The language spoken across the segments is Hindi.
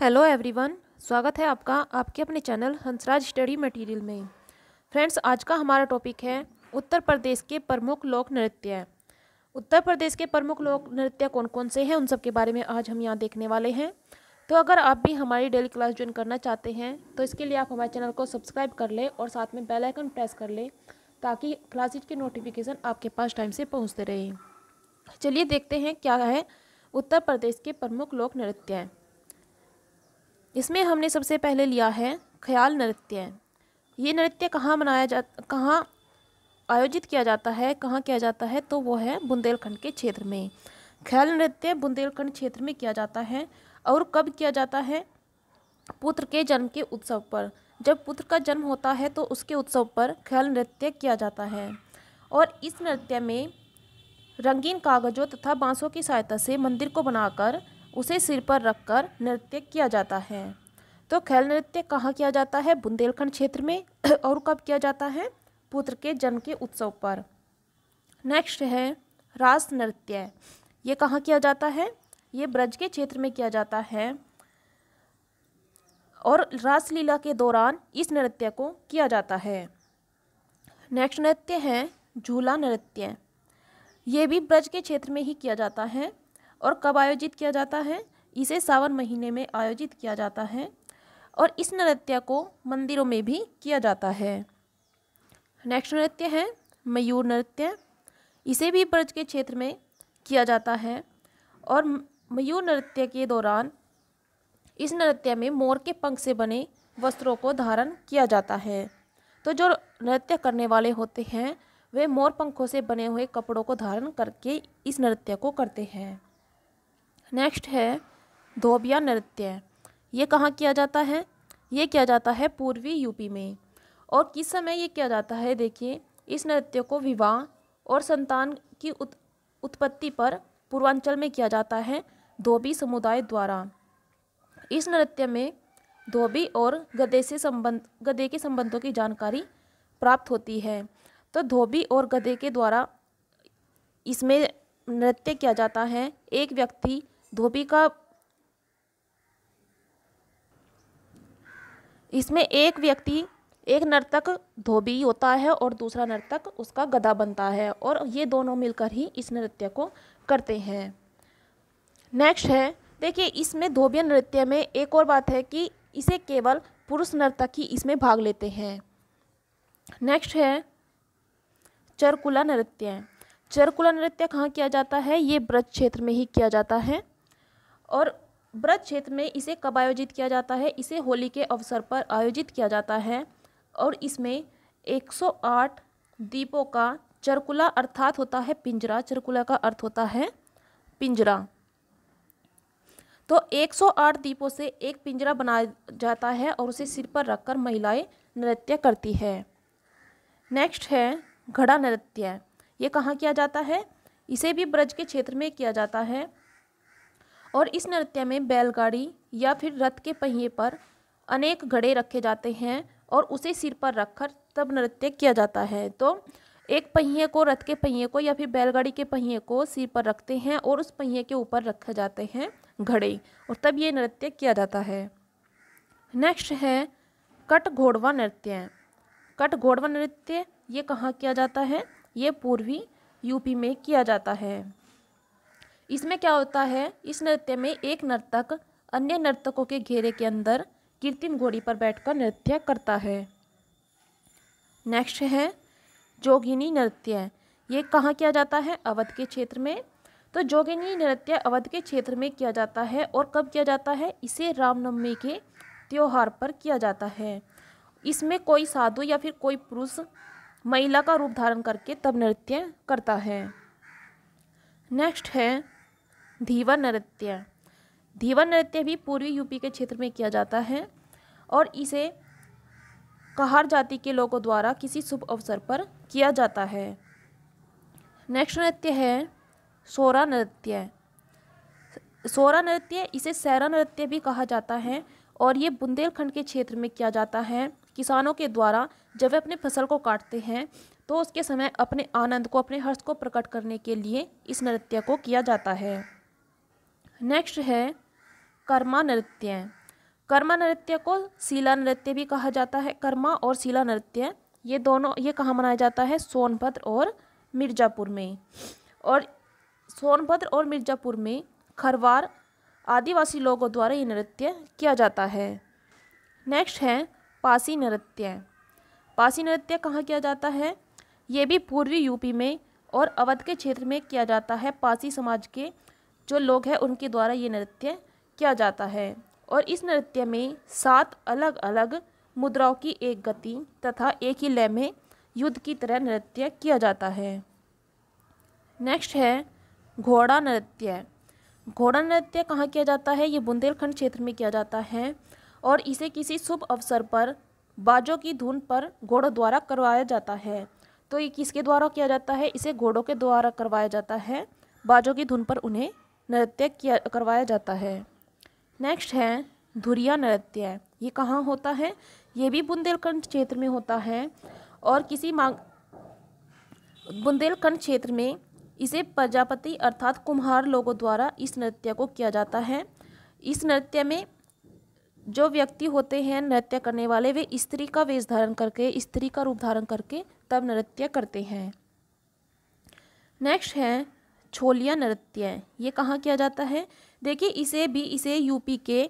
हेलो एवरीवन स्वागत है आपका आपके अपने चैनल हंसराज स्टडी मटेरियल में फ्रेंड्स आज का हमारा टॉपिक है उत्तर प्रदेश के प्रमुख लोक नृत्य उत्तर प्रदेश के प्रमुख लोक नृत्य कौन कौन से हैं उन सब के बारे में आज हम यहाँ देखने वाले हैं तो अगर आप भी हमारी डेली क्लास ज्वाइन करना चाहते हैं तो इसके लिए आप हमारे चैनल को सब्सक्राइब कर लें और साथ में बेलाइकन प्रेस कर लें ताकि क्लासेज के नोटिफिकेशन आपके पास टाइम से पहुँचते रहे चलिए देखते हैं क्या है उत्तर प्रदेश के प्रमुख लोक नृत्य इसमें हमने सबसे पहले लिया है ख्याल नृत्य ये नृत्य कहाँ मनाया जा कहाँ आयोजित किया जाता है कहाँ किया जाता है तो वो है बुंदेलखंड के क्षेत्र में ख्याल नृत्य बुंदेलखंड क्षेत्र में किया जाता है और कब किया जाता है पुत्र के जन्म के उत्सव पर जब पुत्र का जन्म होता है तो उसके उत्सव पर ख्याल नृत्य किया जाता है और इस नृत्य में रंगीन कागजों तथा बाँसों की सहायता से मंदिर को बनाकर उसे सिर पर रखकर नृत्य किया जाता है तो खैल नृत्य कहाँ किया जाता है बुंदेलखंड क्षेत्र में और कब किया जाता है पुत्र के जन्म के उत्सव पर नेक्स्ट है रास नृत्य ये कहाँ किया जाता है ये ब्रज के क्षेत्र में किया जाता है और रासलीला के दौरान इस नृत्य को किया जाता है नेक्स्ट नृत्य है झूला नृत्य ये भी ब्रज के क्षेत्र में ही किया जाता है और कब आयोजित किया जाता है इसे सावन महीने में आयोजित किया जाता है और इस नृत्य को मंदिरों में भी किया जाता है नेक्स्ट नृत्य है मयूर नृत्य इसे भी ब्रज के क्षेत्र में किया जाता है और मयूर नृत्य के दौरान इस नृत्य में मोर के पंख से बने वस्त्रों को धारण किया जाता है तो जो नृत्य करने वाले होते हैं वे मोर पंखों से बने हुए कपड़ों को धारण करके इस नृत्य को करते हैं नेक्स्ट है धोबिया नृत्य ये कहाँ किया जाता है ये किया जाता है पूर्वी यूपी में और किस समय ये किया जाता है देखिए इस नृत्य को विवाह और संतान की उत, उत्पत्ति पर पूर्वांचल में किया जाता है धोबी समुदाय द्वारा इस नृत्य में धोबी और गधे से संबंध गधे के संबंधों की जानकारी प्राप्त होती है तो धोबी और गधे के द्वारा इसमें नृत्य किया जाता है एक व्यक्ति धोबी का इसमें एक व्यक्ति एक नर्तक धोबी होता है और दूसरा नर्तक उसका गदा बनता है और ये दोनों मिलकर ही इस नृत्य को करते हैं नेक्स्ट है देखिए इसमें धोबी नृत्य में एक और बात है कि इसे केवल पुरुष नर्तक ही इसमें भाग लेते हैं नेक्स्ट है चरकुला नृत्य चरकुला नृत्य कहाँ किया जाता है ये ब्रज क्षेत्र में ही किया जाता है और ब्रज क्षेत्र में इसे कब आयोजित किया जाता है इसे होली के अवसर पर आयोजित किया जाता है और इसमें 108 दीपों का चरकुला अर्थात होता है पिंजरा चरकुला का अर्थ होता है पिंजरा तो 108 दीपों से एक पिंजरा बनाया जाता है और उसे सिर पर रखकर महिलाएं नृत्य करती है नेक्स्ट है घड़ा नृत्य ये कहाँ किया जाता है इसे भी ब्रज के क्षेत्र में किया जाता है और इस नृत्य में बैलगाड़ी या फिर रथ के पहिए पर अनेक घड़े रखे जाते हैं और उसे सिर पर रखकर तब नृत्य किया जाता है तो एक पहिए को रथ के पहिए को या फिर बैलगाड़ी के पहिए को सिर पर रखते हैं और उस पहिए के ऊपर रखे जाते हैं घड़े और तब ये नृत्य किया जाता है नेक्स्ट है कट घोड़वा नृत्य कट घोड़वा नृत्य ये कहाँ किया जाता है ये पूर्वी यूपी में किया जाता है इसमें क्या होता है इस नृत्य में एक नर्तक अन्य नर्तकों के घेरे के अंदर कृत्रिम घोड़ी पर बैठकर नृत्य करता है नेक्स्ट है जोगिनी नृत्य ये कहाँ किया जाता है अवध के क्षेत्र में तो जोगिनी नृत्य अवध के क्षेत्र में किया जाता है और कब किया जाता है इसे रामनवमी के त्यौहार पर किया जाता है इसमें कोई साधु या फिर कोई पुरुष महिला का रूप धारण करके तब नृत्य करता है नेक्स्ट है धीवर नृत्य धीवर नृत्य भी पूर्वी यूपी के क्षेत्र में किया जाता है और इसे कहार जाति के लोगों द्वारा किसी शुभ अवसर पर किया जाता है नेक्स्ट नृत्य है सोरा नृत्य सोरा नृत्य इसे सैरा नृत्य भी कहा जाता है और ये बुंदेलखंड के क्षेत्र में किया जाता है किसानों के द्वारा जब वे अपनी फसल को काटते हैं तो उसके समय अपने आनंद को अपने हर्ष को प्रकट करने के लिए इस नृत्य को किया जाता है नेक्स्ट है कर्मा नृत्य कर्मा नृत्य को शीला नृत्य भी कहा जाता है कर्मा और शीला नृत्य ये दोनों ये कहाँ मनाया जाता है सोनभद्र और मिर्ज़ापुर में और सोनभद्र और मिर्ज़ापुर में खरवार आदिवासी लोगों द्वारा ये नृत्य किया जाता है नेक्स्ट है पासी नृत्य पासी नृत्य कहाँ किया जाता है ये भी पूर्वी यूपी में और अवध के क्षेत्र में किया जाता है पासी समाज के जो लोग हैं उनके द्वारा ये नृत्य किया जाता है और इस नृत्य में सात अलग अलग मुद्राओं की एक गति तथा एक ही लय में युद्ध की तरह नृत्य किया जाता है नेक्स्ट है घोड़ा नृत्य घोड़ा नृत्य कहाँ किया जाता है ये बुंदेलखंड क्षेत्र में किया जाता है और इसे किसी शुभ अवसर पर बाजों की धुन पर घोड़ों द्वारा करवाया जाता है तो ये किसके द्वारा किया जाता है इसे घोड़ों के द्वारा करवाया जाता है बाजों की धुन पर उन्हें नृत्य किया करवाया जाता है नेक्स्ट है धुरिया नृत्य ये कहाँ होता है ये भी बुंदेलखंड क्षेत्र में होता है और किसी मांग बुंदेलखंड क्षेत्र में इसे प्रजापति अर्थात कुम्हार लोगों द्वारा इस नृत्य को किया जाता है इस नृत्य में जो व्यक्ति होते हैं नृत्य करने वाले वे स्त्री का वेश धारण करके स्त्री का रूप धारण करके तब नृत्य करते हैं नेक्स्ट है छोलिया नृत्य ये कहाँ किया जाता है देखिए इसे भी इसे यूपी के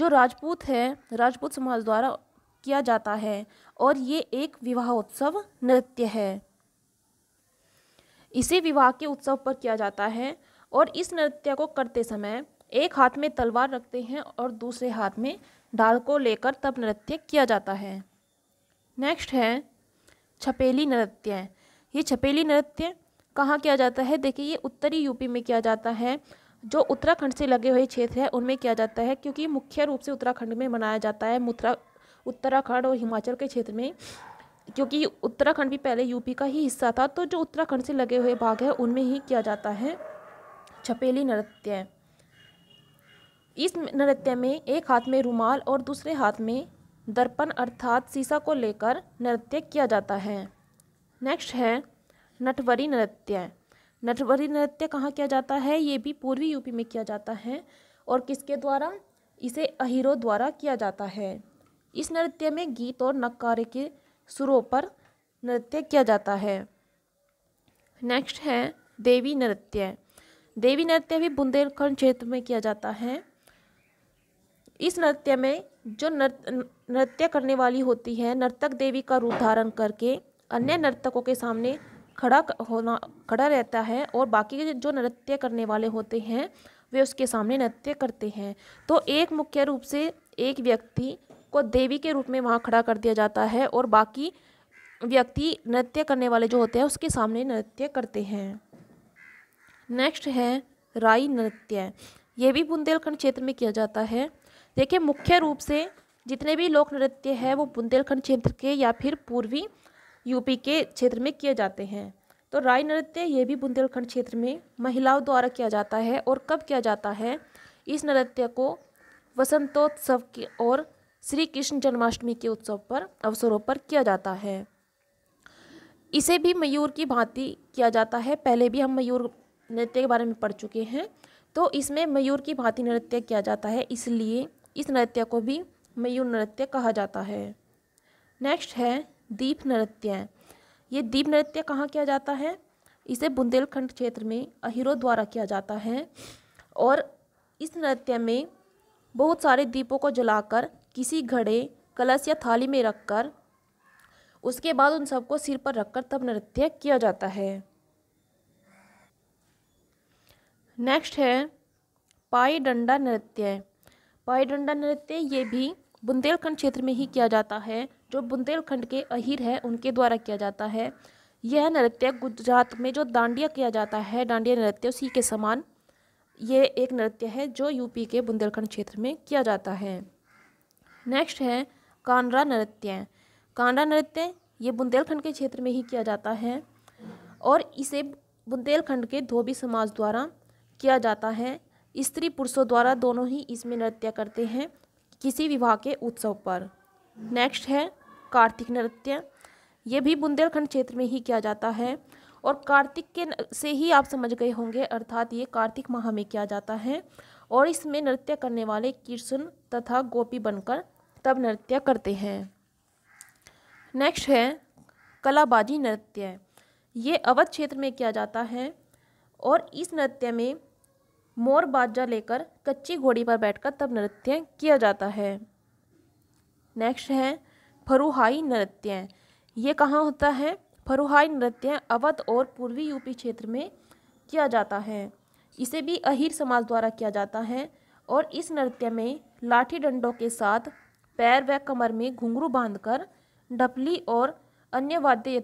जो राजपूत है राजपूत समाज द्वारा किया जाता है और ये एक विवाहोत्सव नृत्य है इसे विवाह के उत्सव पर किया जाता है और इस नृत्य को करते समय एक हाथ में तलवार रखते हैं और दूसरे हाथ में ढाल को लेकर तब नृत्य किया जाता है नेक्स्ट है छपेली नृत्य ये छपेली नृत्य कहाँ किया जाता है देखिए ये उत्तरी यूपी में किया जाता है जो उत्तराखंड से लगे हुए क्षेत्र है उनमें किया जाता है क्योंकि मुख्य रूप से उत्तराखंड में मनाया जाता है मुथरा उत्तराखंड और हिमाचल के क्षेत्र में क्योंकि उत्तराखंड भी पहले यूपी का ही हिस्सा था तो जो उत्तराखंड से लगे हुए भाग है उनमें ही किया जाता है छपेली नृत्य इस नृत्य में एक हाथ में रुमाल और दूसरे हाथ में दर्पण अर्थात सीसा को लेकर नृत्य किया जाता है नेक्स्ट है नटवरी नृत्य नटवरी नृत्य कहाँ किया जाता है ये भी पूर्वी यूपी में किया जाता है और किसके द्वारा इसे अहिरो द्वारा किया जाता है इस नृत्य में गीत और नकारे के सुरों पर नृत्य किया जाता है नेक्स्ट है देवी नृत्य देवी नृत्य भी बुंदेलखंड क्षेत्र में किया जाता है इस नृत्य में जो नृत्य करने वाली होती है नर्तक देवी का रूप धारण करके अन्य नर्तकों के सामने खड़ा होना खड़ा रहता है और बाकी के जो नृत्य करने वाले होते हैं वे उसके सामने नृत्य करते हैं तो एक मुख्य रूप से एक व्यक्ति को देवी के रूप में वहाँ खड़ा कर दिया जाता है और बाकी व्यक्ति नृत्य करने वाले जो होते हैं उसके सामने नृत्य करते हैं नेक्स्ट है राई नृत्य ये भी बुंदेलखंड क्षेत्र में किया जाता है देखिए मुख्य रूप से जितने भी लोक नृत्य है वो बुंदेलखंड क्षेत्र के या फिर पूर्वी यूपी के क्षेत्र में किए जाते हैं तो राय नृत्य ये भी बुंदेलखंड क्षेत्र में महिलाओं द्वारा किया जाता है और कब किया जाता है इस नृत्य को वसंतोत्सव के और श्री कृष्ण जन्माष्टमी के उत्सव पर अवसरों पर किया जाता है इसे भी मयूर की भांति किया जाता है पहले भी हम मयूर नृत्य के बारे में पढ़ चुके हैं तो इसमें मयूर की भांति नृत्य किया जाता है इसलिए इस नृत्य को भी मयूर नृत्य कहा जाता है नेक्स्ट है दीप नृत्य ये दीप नृत्य कहाँ किया जाता है इसे बुंदेलखंड क्षेत्र में अहिरो द्वारा किया जाता है और इस नृत्य में बहुत सारे दीपों को जलाकर किसी घड़े कलश या थाली में रखकर उसके बाद उन सबको सिर पर रखकर तब नृत्य किया जाता है नेक्स्ट है पाई डंडा नृत्य पाई डंडा नृत्य ये भी बुंदेलखंड क्षेत्र में ही किया जाता है जो बुंदेलखंड के अहिर हैं उनके द्वारा किया जाता है यह नृत्य गुजरात में जो दांडिया किया जाता है डांडिया नृत्य उसी के समान ये एक नृत्य है जो यूपी के बुंदेलखंड क्षेत्र में किया जाता है नेक्स्ट है कांडरा नृत्य कांडरा नृत्य ये बुंदेलखंड के क्षेत्र में ही किया जाता है और इसे बुंदेलखंड के धोबी समाज द्वारा किया जाता है स्त्री पुरुषों द्वारा दोनों ही इसमें नृत्य करते हैं किसी विवाह के उत्सव पर नेक्स्ट है कार्तिक नृत्य ये भी बुंदेलखंड क्षेत्र में ही किया जाता है और कार्तिक के से ही आप समझ गए होंगे अर्थात ये कार्तिक माह में किया जाता है और इसमें नृत्य करने वाले कृष्ण तथा गोपी बनकर तब नृत्य करते हैं नेक्स्ट है कलाबाजी नृत्य ये अवध क्षेत्र में किया जाता है और इस नृत्य में मोर बाजा लेकर कच्ची घोड़ी पर बैठकर तब नृत्य किया जाता है नेक्स्ट है फरुहाई नृत्य ये कहाँ होता है फरुहाई नृत्य अवध और पूर्वी यूपी क्षेत्र में किया जाता है इसे भी अहिर समाज द्वारा किया जाता है और इस नृत्य में लाठी डंडों के साथ पैर व कमर में घुंघरू बांधकर डपली और अन्य वाद्य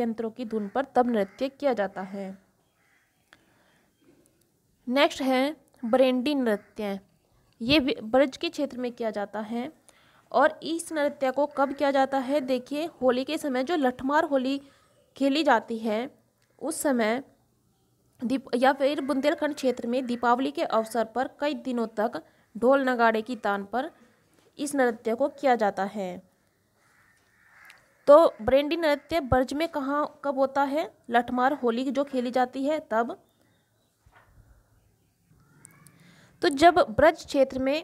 यंत्रों की धुन पर तब नृत्य किया जाता है नेक्स्ट है बरेंडी नृत्य ये ब्रज के क्षेत्र में किया जाता है और इस नृत्य को कब किया जाता है देखिए होली के समय जो लठमार होली खेली जाती है उस समय दीप या फिर बुंदेलखंड क्षेत्र में दीपावली के अवसर पर कई दिनों तक ढोल नगाड़े की तान पर इस नृत्य को किया जाता है तो ब्रेंडी नृत्य ब्रज में कहाँ कब होता है लठमार होली जो खेली जाती है तब तो जब ब्रज क्षेत्र में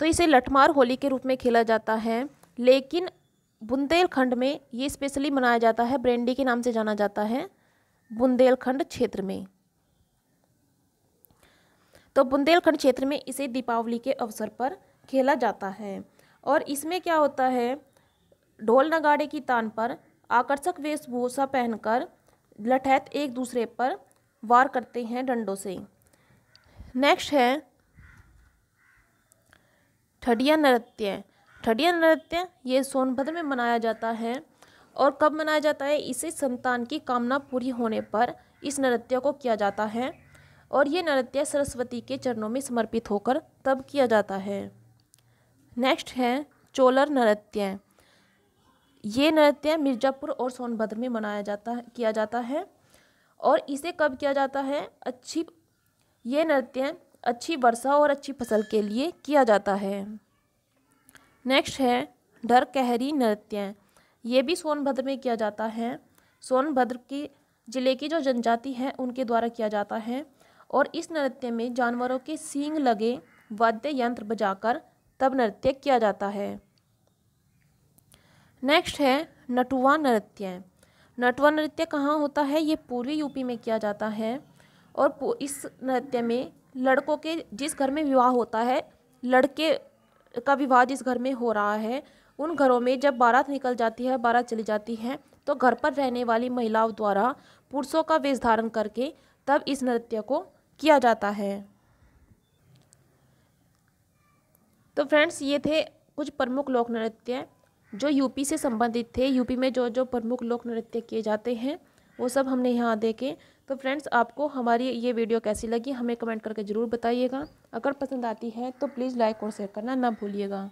तो इसे लठमार होली के रूप में खेला जाता है लेकिन बुंदेलखंड में ये स्पेशली मनाया जाता है ब्रेंडी के नाम से जाना जाता है बुंदेलखंड क्षेत्र में तो बुंदेलखंड क्षेत्र में इसे दीपावली के अवसर पर खेला जाता है और इसमें क्या होता है ढोल नगाड़े की तान पर आकर्षक वेशभूषा पहनकर लठैत एक दूसरे पर वार करते हैं डंडों से नेक्स्ट है ठडिया नृत्य ठडिया नृत्य ये सोनभद्र में मनाया जाता है और कब मनाया जाता है इसे संतान की कामना पूरी होने पर इस नृत्य को किया जाता है और ये नृत्य सरस्वती के चरणों में समर्पित होकर तब किया जाता है नेक्स्ट है चोलर नृत्य ये नृत्य मिर्ज़ापुर और सोनभद्र में मनाया जाता है किया जाता है और इसे कब किया जाता है अच्छी ये नृत्य अच्छी वर्षा और अच्छी फसल के लिए किया जाता है नेक्स्ट है डर कहरी नृत्य ये भी सोनभद्र में किया जाता है सोनभद्र की ज़िले की जो जनजाति है उनके द्वारा किया जाता है और इस नृत्य में जानवरों के सींग लगे वाद्य यंत्र बजाकर तब नृत्य किया जाता है नेक्स्ट है नटुआ नृत्य नटुआ नृत्य कहाँ होता है ये पूर्वी यूपी में किया जाता है और इस नृत्य में लड़कों के जिस घर में विवाह होता है लड़के का विवाह जिस घर में हो रहा है उन घरों में जब बारात निकल जाती है बारात चली जाती है तो घर पर रहने वाली महिलाओं द्वारा पुरुषों का वेश धारण करके तब इस नृत्य को किया जाता है तो फ्रेंड्स ये थे कुछ प्रमुख लोक नृत्य जो यूपी से संबंधित थे यूपी में जो जो प्रमुख लोक नृत्य किए जाते हैं वो सब हमने यहाँ देखे तो फ्रेंड्स आपको हमारी ये वीडियो कैसी लगी हमें कमेंट करके ज़रूर बताइएगा अगर पसंद आती है तो प्लीज़ लाइक और शेयर करना ना भूलिएगा